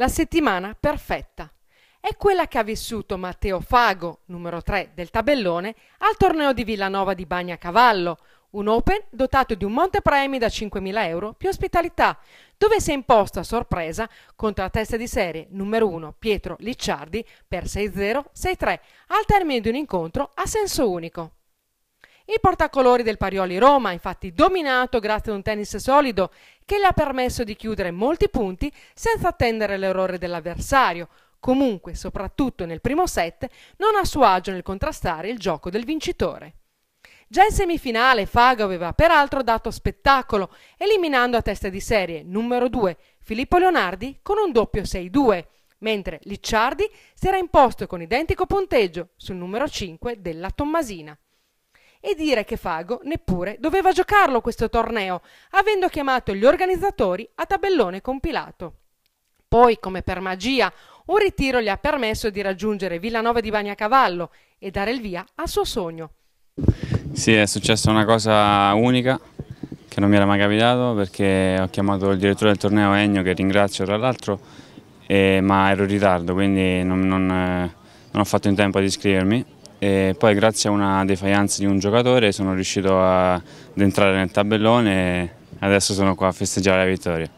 La settimana perfetta è quella che ha vissuto Matteo Fago, numero 3 del tabellone, al torneo di Villanova di Bagnacavallo, un Open dotato di un montepremi da 5.000 euro più ospitalità, dove si è imposto a sorpresa contro la testa di serie numero 1 Pietro Licciardi per 6-0, 6-3, al termine di un incontro a senso unico. Il portacolori del Parioli Roma, infatti dominato grazie a un tennis solido che le ha permesso di chiudere molti punti senza attendere l'errore dell'avversario, comunque soprattutto nel primo set non a suo agio nel contrastare il gioco del vincitore. Già in semifinale Fago aveva peraltro dato spettacolo, eliminando a testa di serie numero 2 Filippo Leonardi con un doppio 6-2, mentre Licciardi si era imposto con identico punteggio sul numero 5 della Tommasina e dire che Fago neppure doveva giocarlo questo torneo, avendo chiamato gli organizzatori a tabellone compilato. Poi, come per magia, un ritiro gli ha permesso di raggiungere Villanova di Bagnacavallo e dare il via al suo sogno. Sì, è successa una cosa unica che non mi era mai capitato perché ho chiamato il direttore del torneo Ennio, che ringrazio tra l'altro, ma ero in ritardo, quindi non, non, eh, non ho fatto in tempo ad iscrivermi e poi grazie a una defiance di un giocatore sono riuscito ad entrare nel tabellone e adesso sono qua a festeggiare la vittoria.